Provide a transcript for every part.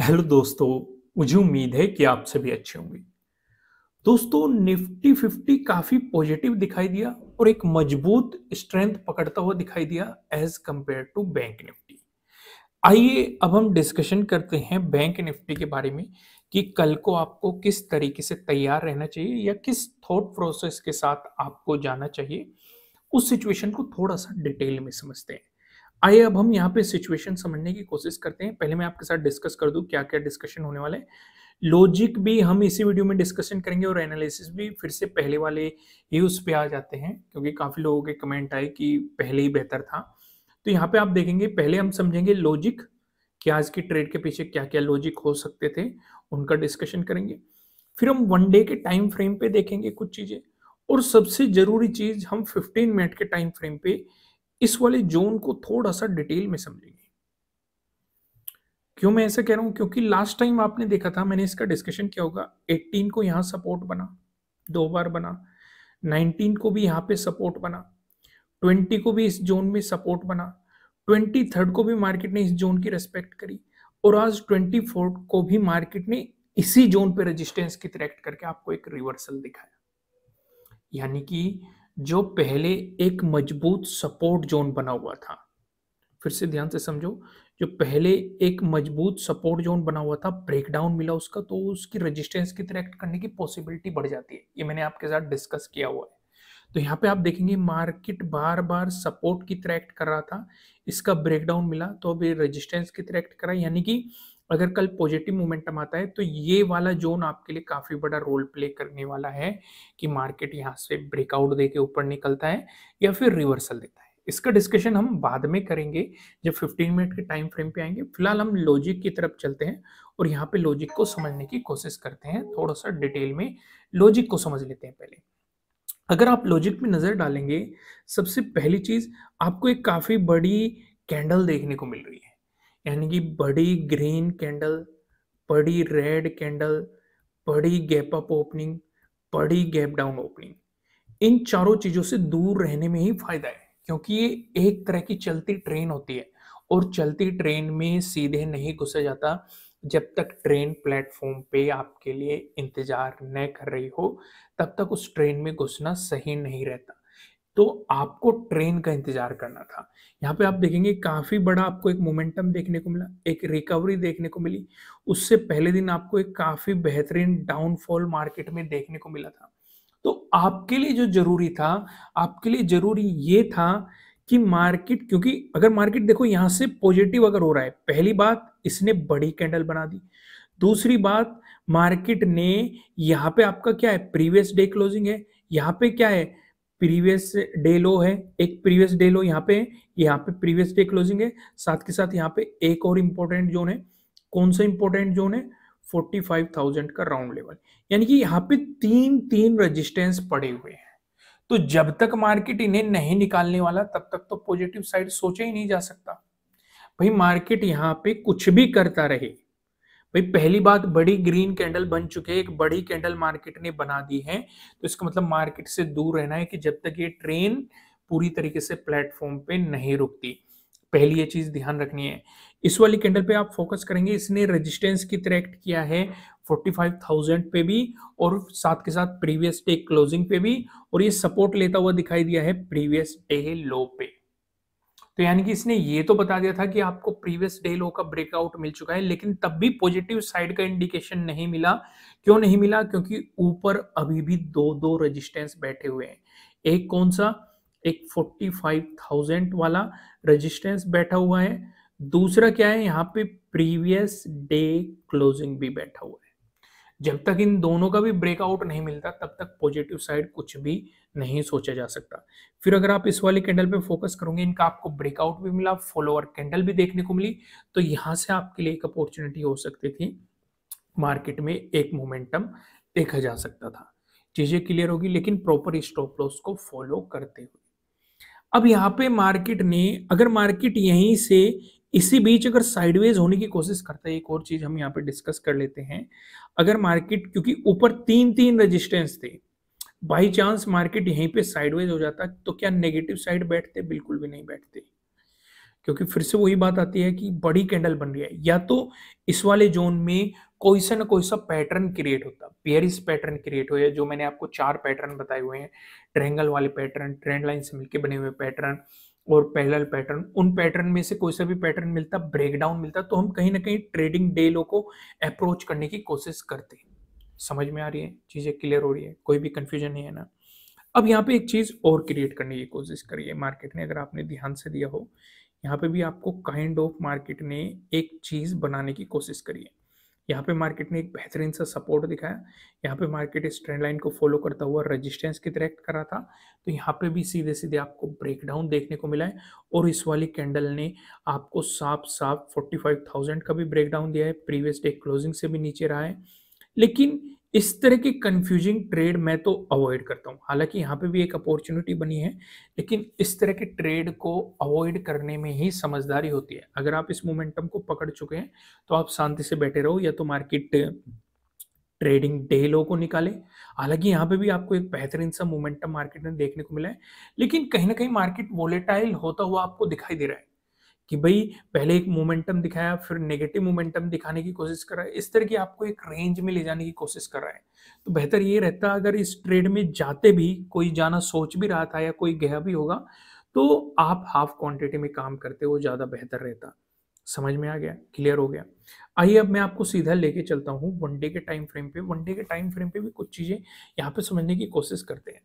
hello दोस्तों मुझे उम्मीद है कि आप सभी अच्छे होंगे दोस्तों निफ्टी फिफ्टी काफी पॉजिटिव दिखाई दिया और एक मजबूत स्ट्रेंथ पकड़ता हुआ दिखाई दिया as compared to Bank Nifty आइए अब हम डिस्कशन करते हैं बैंक निफ्टी के बारे में कि कल को आपको किस तरीके से तैयार रहना चाहिए या किस थॉट प्रोसेस के साथ आपको जाना चाहिए उस सिचुएशन को थोड़ा सा डिटेल में समझते हैं आइए अब हम यहाँ पे सिचुएशन समझने की कोशिश करते हैं पहले मैं आपके साथ डिस्कस कर दूँ क्या क्या डिस्कशन होने वाला है लॉजिक भी हम इसी वीडियो में डिस्कशन करेंगे और एनालिसिस भी फिर से पहले वाले ही उस पर आ जाते हैं क्योंकि काफ़ी लोगों के कमेंट आए कि पहले ही बेहतर था तो यहाँ पे आप देखेंगे पहले हम समझेंगे लॉजिक कि आज की ट्रेड के पीछे क्या क्या लॉजिक हो सकते थे उनका डिस्कशन करेंगे फिर हम वन डे के टाइम फ्रेम पे देखेंगे कुछ चीज़ें और सबसे ज़रूरी चीज़ हम फिफ्टीन मिनट के टाइम फ्रेम पे इस वाले जोन को थोड़ा सा डिटेल में समझेंगे क्यों मैं ऐसा कह रहा हूं क्योंकि लास्ट टाइम आपने देखा था मैंने इसका डिस्कशन किया होगा 18 को यहां सपोर्ट बना दो बार बना 19 को भी यहां पे सपोर्ट बना 20 को भी इस जोन में सपोर्ट बना ट्वेंटी को भी मार्केट ने इस जोन की रेस्पेक्ट करी और आज ट्वेंटी को भी मार्केट ने इसी जोन पे रेजिस्टेंस की करके आपको एक रिवर्सल दिखाया यानी कि जो पहले एक मजबूत सपोर्ट जोन बना हुआ था फिर से ध्यान से समझो जो पहले एक मजबूत सपोर्ट जोन बना हुआ था ब्रेकडाउन मिला उसका तो उसकी रेजिस्टेंस की तरह एक्ट करने की पॉसिबिलिटी बढ़ जाती है ये मैंने आपके साथ डिस्कस किया हुआ है तो यहाँ पे आप देखेंगे मार्केट बार बार सपोर्ट की तरह एक्ट कर रहा था इसका ब्रेकडाउन मिला तो अभी रेजिस्टेंस की तरह एक्ट करा यानी कि अगर कल पॉजिटिव मोमेंटम आता है तो ये वाला जोन आपके लिए काफ़ी बड़ा रोल प्ले करने वाला है कि मार्केट यहाँ से ब्रेकआउट दे के ऊपर निकलता है या फिर रिवर्सल देता है इसका डिस्कशन हम बाद में करेंगे जब 15 मिनट के टाइम फ्रेम पे आएंगे फिलहाल हम लॉजिक की तरफ चलते हैं और यहाँ पे लॉजिक को समझने की कोशिश करते हैं थोड़ा सा डिटेल में लॉजिक को समझ लेते हैं पहले अगर आप लॉजिक में नज़र डालेंगे सबसे पहली चीज़ आपको एक काफ़ी बड़ी कैंडल देखने को मिल रही है यानी कि बड़ी ग्रीन कैंडल बड़ी रेड कैंडल बड़ी गैप अप ओपनिंग बड़ी गैप डाउन ओपनिंग इन चारों चीज़ों से दूर रहने में ही फायदा है क्योंकि ये एक तरह की चलती ट्रेन होती है और चलती ट्रेन में सीधे नहीं घुसा जाता जब तक ट्रेन प्लेटफॉर्म पे आपके लिए इंतज़ार न कर रही हो तब तक उस ट्रेन में घुसना सही नहीं रहता तो आपको ट्रेन का इंतजार करना था यहाँ पे आप देखेंगे काफी बड़ा आपको एक मोमेंटम देखने को मिला एक रिकवरी देखने को मिली उससे पहले दिन आपको एक काफी बेहतरीन डाउनफॉल मार्केट में देखने को मिला था तो आपके लिए जो जरूरी था आपके लिए जरूरी ये था कि मार्केट क्योंकि अगर मार्केट देखो यहाँ से पॉजिटिव अगर हो रहा है पहली बात इसने बड़ी कैंडल बना दी दूसरी बात मार्केट ने यहाँ पे आपका क्या है प्रीवियस डे क्लोजिंग है यहाँ पे क्या है प्रीवियस डे लो है एक प्रीवियस डे लो यहाँ पे यहाँ पे प्रीवियस डे क्लोजिंग है साथ के साथ यहाँ पे एक और इम्पोर्टेंट जोन है कौन सा इम्पोर्टेंट जोन है फोर्टी फाइव थाउजेंड का राउंड लेवल यानी कि यहाँ पे तीन तीन रेजिस्टेंस पड़े हुए हैं तो जब तक मार्केट इन्हें नहीं निकालने वाला तब तक तो पॉजिटिव साइड सोचा ही नहीं जा सकता भाई मार्केट यहाँ पे कुछ भी करता रहे भाई पहली बात बड़ी ग्रीन कैंडल बन चुके एक बड़ी कैंडल मार्केट ने बना दी है तो इसका मतलब मार्केट से दूर रहना है कि जब तक ये ट्रेन पूरी तरीके से प्लेटफॉर्म पे नहीं रुकती पहली ये चीज ध्यान रखनी है इस वाली कैंडल पे आप फोकस करेंगे इसने रेजिस्टेंस की तरह एक्ट किया है 45,000 पे भी और साथ के साथ प्रीवियस डे क्लोजिंग पे भी और ये सपोर्ट लेता हुआ दिखाई दिया है प्रीवियस डे लो पे तो यानी कि इसने ये तो बता दिया था कि आपको प्रीवियस डे लो का ब्रेकआउट मिल चुका है लेकिन तब भी पॉजिटिव साइड का इंडिकेशन नहीं मिला क्यों नहीं मिला क्योंकि ऊपर अभी भी दो दो रेजिस्टेंस बैठे हुए हैं एक कौन सा एक 45,000 वाला रेजिस्टेंस बैठा हुआ है दूसरा क्या है यहाँ पे प्रीवियस डे क्लोजिंग भी बैठा हुआ है जब तक इन दोनों का भी ब्रेकआउट नहीं मिलता तब तक पॉजिटिव साइड कुछ भी नहीं सोचा जा सकता फिर अगर आप इस वाले कैंडल पे फोकस करोगे इनका आपको ब्रेकआउट भी मिला फॉलोअर कैंडल भी देखने को मिली तो यहाँ से आपके लिए एक अपॉर्चुनिटी हो सकती थी मार्केट में एक मोमेंटम देखा जा सकता था चीजें क्लियर होगी लेकिन प्रॉपर स्टॉप लॉस को फॉलो करते हुए अब यहाँ पे मार्केट ने अगर मार्केट यहीं से इसी बीच अगर साइडवेज होने की कोशिश करता है एक और चीज हम यहाँ पे डिस्कस कर लेते हैं अगर मार्केट क्योंकि ऊपर तीन तीन रेजिस्टेंस थे बाय चांस मार्केट यहीं पे साइडवेज हो जाता तो क्या नेगेटिव साइड बैठते बिल्कुल भी नहीं बैठते क्योंकि फिर से वही बात आती है कि बड़ी कैंडल बन रही है या तो इस वाले जोन में कोई सा ना कोई सा पैटर्न क्रिएट होता पेयरिस पैटर्न क्रिएट हो जो मैंने आपको चार पैटर्न बताए हुए हैं ट्रेंगल वाले पैटर्न ट्रेंड लाइन से मिलकर बने हुए पैटर्न और पैरल पैटर्न उन पैटर्न में से कोई सा भी पैटर्न मिलता ब्रेकडाउन मिलता तो हम कहीं ना कहीं ट्रेडिंग डे लो को अप्रोच करने की कोशिश करते हैं समझ में आ रही है चीज़ें क्लियर हो रही है कोई भी कन्फ्यूजन नहीं है ना अब यहाँ पे एक चीज़ और क्रिएट करने की कोशिश करिए मार्केट ने अगर आपने ध्यान से दिया हो यहाँ पे भी आपको काइंड ऑफ मार्केट ने एक चीज़ बनाने की कोशिश करी है यहाँ पे मार्केट ने एक बेहतरीन सा सपोर्ट दिखाया यहाँ पे मार्केट इस ट्रेंड लाइन को फॉलो करता हुआ रेजिस्टेंस की तरह कर रहा था तो यहाँ पे भी सीधे सीधे आपको ब्रेकडाउन देखने को मिला है और इस वाली कैंडल ने आपको साफ साफ 45,000 का भी ब्रेकडाउन दिया है प्रीवियस डे क्लोजिंग से भी नीचे रहा है लेकिन इस तरह की कंफ्यूजिंग ट्रेड मैं तो अवॉइड करता हूँ हालांकि यहाँ पे भी एक अपॉर्चुनिटी बनी है लेकिन इस तरह के ट्रेड को अवॉइड करने में ही समझदारी होती है अगर आप इस मोमेंटम को पकड़ चुके हैं तो आप शांति से बैठे रहो या तो मार्केट ट्रेडिंग डे लो को निकाले हालांकि यहाँ पे भी आपको एक बेहतरीन सा मोमेंटम मार्केट में देखने को मिला है लेकिन कहीं ना कहीं मार्केट वोलेटाइल होता हुआ आपको दिखाई दे रहा है कि भाई पहले एक मोमेंटम दिखाया फिर नेगेटिव मोमेंटम दिखाने की कोशिश कर रहा है इस तरह की आपको एक रेंज में ले जाने की कोशिश कर रहा है तो बेहतर ये रहता अगर इस ट्रेड में जाते भी कोई जाना सोच भी रहा था या कोई गया भी होगा तो आप हाफ क्वांटिटी में काम करते हो ज़्यादा बेहतर रहता समझ में आ गया क्लियर हो गया आइए अब मैं आपको सीधा लेके चलता हूँ वनडे के टाइम फ्रेम पे वनडे के टाइम फ्रेम पे भी कुछ चीज़ें यहाँ पे समझने की कोशिश करते हैं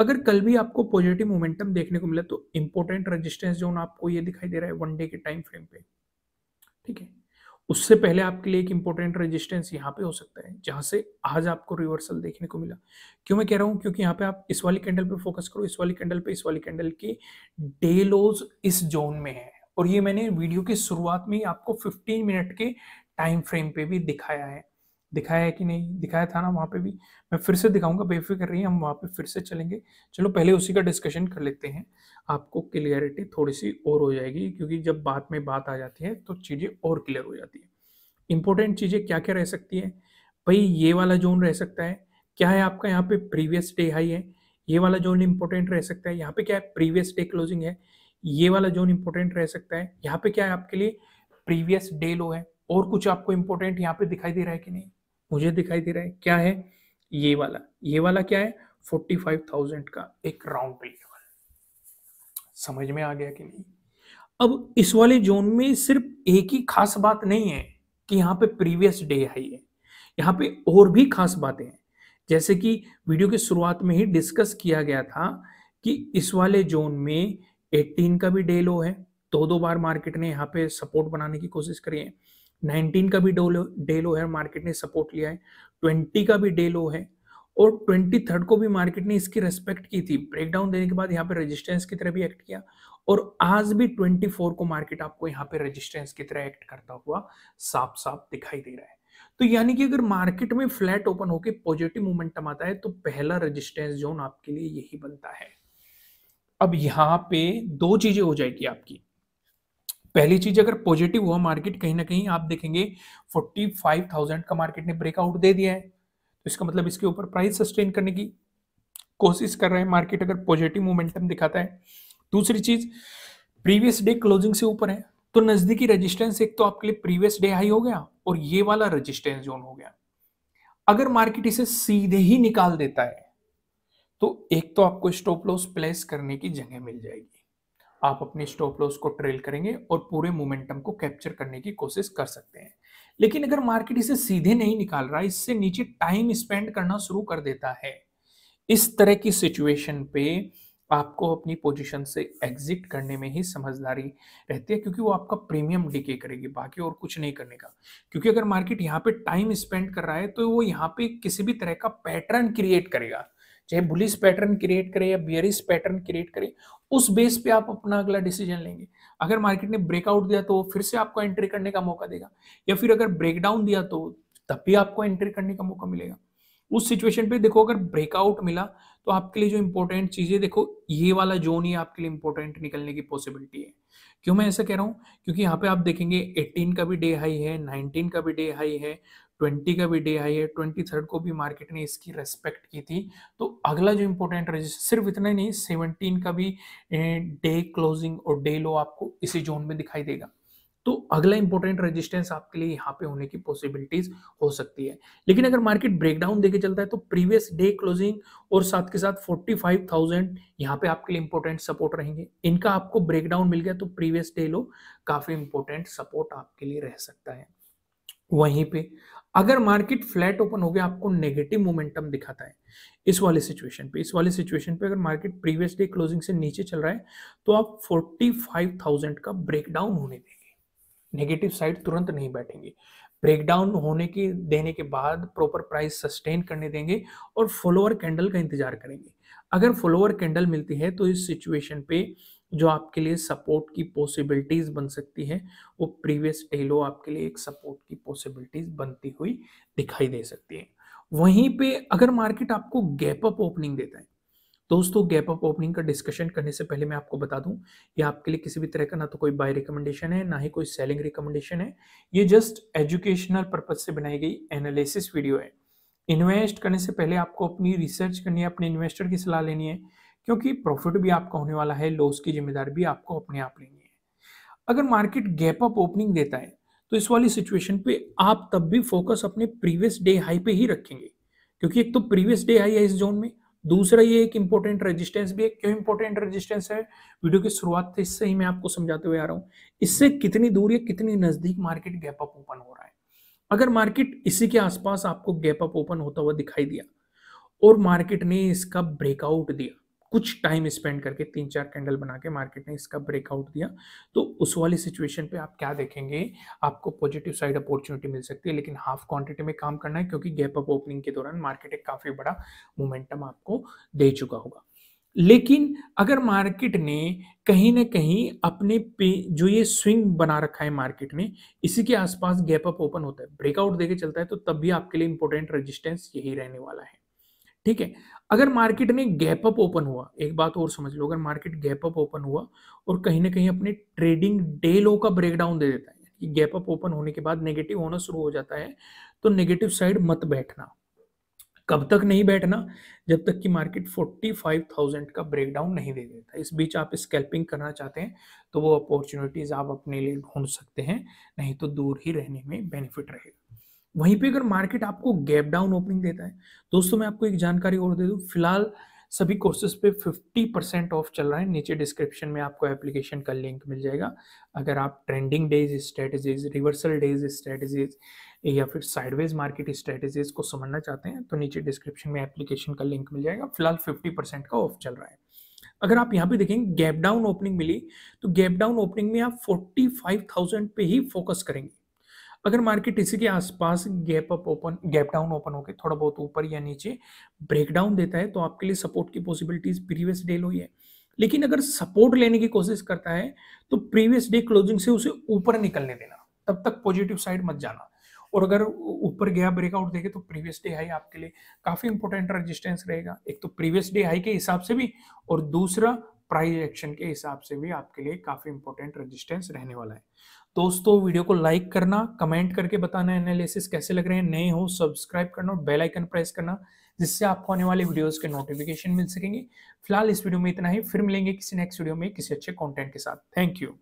अगर कल भी आपको पॉजिटिव मोमेंटम देखने को मिला तो इंपॉर्टेंट रेजिस्टेंस जोन आपको ये दिखाई दे रहा है वन डे के टाइम फ्रेम पे ठीक है उससे पहले आपके लिए एक इंपॉर्टेंट रेजिस्टेंस यहाँ पे हो सकता है जहां से आज आपको रिवर्सल देखने को मिला क्यों मैं कह रहा हूँ क्योंकि यहाँ पे आप इस वाली कैंडल पे फोकस करो इस वाली कैंडल पे इस वाली कैंडल की डे लोज इस जोन में है और ये मैंने वीडियो की शुरुआत में ही आपको 15 मिनट के टाइम फ्रेम पे भी दिखाया है दिखाया है कि नहीं दिखाया था ना वहाँ पे भी मैं फिर से दिखाऊंगा बेफिक्र रही हम वहाँ पे फिर से चलेंगे चलो पहले उसी का डिस्कशन कर लेते हैं आपको क्लियरिटी थोड़ी सी और हो जाएगी क्योंकि जब बात में बात आ जाती है तो चीज़ें और क्लियर हो जाती है इंपॉर्टेंट चीज़ें क्या क्या रह सकती है भाई ये वाला जोन रह सकता है क्या है आपका यहाँ पे प्रीवियस डे हाई है ये वाला जोन इंपॉर्टेंट रह सकता है यहाँ पे क्या है प्रीवियस डे क्लोजिंग है ये वाला जोन इंपॉर्टेंट रह सकता है यहाँ पे क्या है आपके लिए प्रीवियस डे लो है और कुछ आपको इंपॉर्टेंट यहाँ पे दिखाई दे रहा है कि नहीं मुझे दिखाई दे रहा है क्या है ये वाला ये वाला क्या है फोर्टी फाइव थाउजेंड का एक राउंड लेवल समझ में आ गया कि नहीं अब इस वाले जोन में सिर्फ एक ही खास बात नहीं है कि यहाँ पे प्रीवियस डे हाई है यहाँ पे और भी खास बातें हैं जैसे कि वीडियो के शुरुआत में ही डिस्कस किया गया था कि इस वाले जोन में 18 का भी डे लो है दो तो दो बार मार्केट ने यहाँ पे सपोर्ट बनाने की कोशिश करी है नाइनटीन का भी डे लो है मार्केट ने सपोर्ट लिया है ट्वेंटी का भी डे लो है और ट्वेंटी थर्ड को भी मार्केट ने इसकी रेस्पेक्ट की थी ब्रेकडाउन देने के बाद यहाँ पे रेजिस्टेंस की तरह भी एक्ट किया और आज भी ट्वेंटी फोर को मार्केट आपको यहाँ पे रेजिस्टेंस की तरह एक्ट करता हुआ साफ साफ दिखाई दे रहा है तो यानी कि अगर मार्केट में फ्लैट ओपन होकर पॉजिटिव मोमेंटम आता है तो पहला रेजिस्टेंस जोन आपके लिए यही बनता है अब यहाँ पे दो चीजें हो जाएगी आपकी पहली चीज अगर पॉजिटिव हुआ मार्केट कहीं ना कहीं आप देखेंगे 45,000 का मार्केट ने ब्रेकआउट दे दिया है तो इसका मतलब इसके ऊपर प्राइस सस्टेन करने की कोशिश कर रहा है मार्केट अगर पॉजिटिव मोमेंटम दिखाता है दूसरी चीज प्रीवियस डे क्लोजिंग से ऊपर है तो नजदीकी रजिस्टेंस एक तो आपके लिए प्रीवियस डे हाई हो गया और ये वाला रजिस्टेंस जोन हो गया अगर मार्केट इसे सीधे ही निकाल देता है तो एक तो आपको स्टॉप लॉस प्लेस करने की जगह मिल जाएगी आप अपने स्टॉप लॉस को ट्रेल करेंगे और पूरे मोमेंटम को कैप्चर करने की कोशिश कर सकते हैं लेकिन अगर मार्केट इसे सीधे नहीं निकाल रहा इससे नीचे टाइम स्पेंड करना शुरू कर देता है इस तरह की सिचुएशन पे आपको अपनी पोजीशन से एग्जिट करने में ही समझदारी रहती है क्योंकि वो आपका प्रीमियम डिके करेगी बाकी और कुछ नहीं करने का क्योंकि अगर मार्केट यहाँ पे टाइम स्पेंड कर रहा है तो वो यहाँ पे किसी भी तरह का पैटर्न क्रिएट करेगा चाहे बुलिस पैटर्न क्रिएट करे या बियरिस पैटर्न क्रिएट करे उस बेस पे आप अपना अगला डिसीजन लेंगे अगर मार्केट ने ब्रेकआउट दिया तो फिर से आपको एंट्री करने का मौका देगा या फिर अगर ब्रेकडाउन दिया तो तब भी आपको एंट्री करने का मौका मिलेगा उस सिचुएशन पे देखो अगर ब्रेकआउट मिला तो आपके लिए जो इंपॉर्टेंट चीजें देखो ये वाला जोन ही आपके लिए इंपॉर्टेंट निकलने की पॉसिबिलिटी है क्यों मैं ऐसा कह रहा हूँ क्योंकि यहाँ पे आप देखेंगे 18 का भी डे हाई है 19 का भी डे हाई है ट्वेंटी का भी डे हाई है ट्वेंटी थर्ड को भी मार्केट ने इसकी रेस्पेक्ट की थी तो अगला जो इंपॉर्टेंट रजिस्टर सिर्फ इतना ही नहीं सेवनटीन का भी डे क्लोजिंग और डे लो आपको इसी जोन में दिखाई देगा तो अगला इंपॉर्टेंट रेजिस्टेंस आपके लिए यहाँ पे होने की पॉसिबिलिटीज हो सकती है लेकिन अगर मार्केट ब्रेकडाउन देके चलता है तो प्रीवियस डे क्लोजिंग और साथ के साथ 45,000 यहाँ पे आपके लिए इंपॉर्टेंट सपोर्ट रहेंगे इनका आपको ब्रेकडाउन मिल गया तो प्रीवियस डे लो काफी इंपॉर्टेंट सपोर्ट आपके लिए रह सकता है वहीं पे अगर मार्केट फ्लैट ओपन हो गया आपको नेगेटिव मोमेंटम दिखाता है इस वाले सिचुएशन पे इस वाले सिचुएशन पे अगर मार्केट प्रीवियस डे क्लोजिंग से नीचे चल रहा है तो आप 45,000 का ब्रेकडाउन होने देंगे नेगेटिव साइड तुरंत नहीं बैठेंगे ब्रेकडाउन होने की देने के बाद प्रॉपर प्राइस सस्टेन करने देंगे और फॉलोअर कैंडल का इंतजार करेंगे अगर फॉलोअर कैंडल मिलती है तो इस सिचुएशन पे जो आपके लिए सपोर्ट की पॉसिबिलिटीज बन सकती है वो प्रीवियस टेलो आपके लिए एक सपोर्ट की पॉसिबिलिटीज बनती हुई दिखाई दे सकती है वहीं पे अगर मार्केट आपको गैप अप ओपनिंग देता है दोस्तों गैप अप ओपनिंग का डिस्कशन करने से पहले मैं आपको बता दूं ये आपके लिए किसी भी तरह का ना तो कोई बाय रिकमेंडेशन है ना ही कोई सेलिंग रिकमेंडेशन है ये जस्ट एजुकेशनल पर्पज से बनाई गई एनालिसिस वीडियो है इन्वेस्ट करने से पहले आपको अपनी रिसर्च करनी है अपने इन्वेस्टर की सलाह लेनी है क्योंकि प्रॉफिट भी आपका होने वाला है लॉस की जिम्मेदारी भी आपको अपने आप लेनी है अगर मार्केट गैप अप ओपनिंग देता है तो इस वाली सिचुएशन पे आप तब भी फोकस अपने प्रीवियस डे हाई पे ही रखेंगे क्योंकि एक तो प्रीवियस डे हाई है इस जोन में दूसरा ये एक इंपॉर्टेंट रेजिस्टेंस भी है क्यों इंपॉर्टेंट रेजिस्टेंस है वीडियो की शुरुआत से इससे ही मैं आपको समझाते हुए आ रहा हूँ इससे कितनी दूर या कितनी नज़दीक मार्केट गैप अप ओपन हो रहा है अगर मार्केट इसी के आसपास आपको गैप अप ओपन होता हुआ दिखाई दिया और मार्केट ने इसका ब्रेकआउट दिया कुछ टाइम स्पेंड करके तीन चार कैंडल बना के मार्केट ने इसका ब्रेकआउट दिया तो उस वाली सिचुएशन पे आप क्या देखेंगे आपको पॉजिटिव साइड अपॉर्चुनिटी मिल सकती है लेकिन हाफ क्वांटिटी में काम करना है क्योंकि गैप अप ओपनिंग के दौरान मार्केट एक काफ़ी बड़ा मोमेंटम आपको दे चुका होगा लेकिन अगर मार्केट ने कहीं ना कहीं अपने पे जो ये स्विंग बना रखा है मार्केट में इसी के आसपास गैप अप ओपन होता है ब्रेकआउट देके चलता है तो तब भी आपके लिए इंपॉर्टेंट रेजिस्टेंस यही रहने वाला है ठीक है अगर मार्केट में गैप अप ओपन हुआ एक बात और समझ लो अगर मार्केट गैप अप ओपन हुआ और कहीं ना कहीं अपने ट्रेडिंग डे लो का ब्रेकडाउन दे देता है कि गैप अप ओपन होने के बाद नेगेटिव होना शुरू हो जाता है तो नेगेटिव साइड मत बैठना कब तक नहीं बैठना जब तक कि मार्केट 45,000 का ब्रेकडाउन नहीं दे देता इस बीच आप स्कैल्पिंग करना चाहते हैं तो वो अपॉर्चुनिटीज़ आप अपने लिए ढूंढ सकते हैं नहीं तो दूर ही रहने में बेनिफिट रहेगा वहीं पे अगर मार्केट आपको गैप डाउन ओपनिंग देता है दोस्तों मैं आपको एक जानकारी और दे दूँ फिलहाल सभी कोर्सेज पे 50 परसेंट ऑफ चल रहा है नीचे डिस्क्रिप्शन में आपको एप्लीकेशन का लिंक मिल जाएगा अगर आप trending days strategies reversal days strategies या फिर साइडवेज मार्केट स्ट्रेटजीज को समझना चाहते हैं तो नीचे डिस्क्रिप्शन में एप्लीकेशन का लिंक मिल जाएगा फिलहाल फिफ्टी परसेंट का ऑफ चल रहा है अगर आप यहाँ पे देखेंगे गैप डाउन ओपनिंग मिली तो गैप डाउन ओपनिंग में आप फोर्टी पे ही फोकस करेंगे अगर मार्केट इसी के आसपास gap up open gap down open होकर थोड़ा बहुत ऊपर या नीचे ब्रेकडाउन देता है तो आपके लिए सपोर्ट की पॉसिबिलिटीज प्रीवियस डे लो ही है लेकिन अगर सपोर्ट लेने की कोशिश करता है तो प्रीवियस डे क्लोजिंग से उसे ऊपर निकलने देना तब तक पॉजिटिव साइड मत जाना और अगर ऊपर गया ब्रेकआउट देखे तो प्रीवियस डे हाई आपके लिए काफी इंपॉर्टेंट रेजिस्टेंस रहेगा एक तो प्रीवियस डे हाई के हिसाब से भी और दूसरा प्राइस एक्शन के हिसाब से भी आपके लिए काफी इंपॉर्टेंट रेजिस्टेंस रहने वाला है दोस्तों वीडियो को लाइक करना कमेंट करके बताना एनालिसिस कैसे लग रहे हैं नए हो सब्सक्राइब करना और बेल आइकन प्रेस करना जिससे आपको आने वाले वीडियोस के नोटिफिकेशन मिल सकेंगे फिलहाल इस वीडियो में इतना ही फिर मिलेंगे किसी नेक्स्ट वीडियो में किसी अच्छे कंटेंट के साथ थैंक यू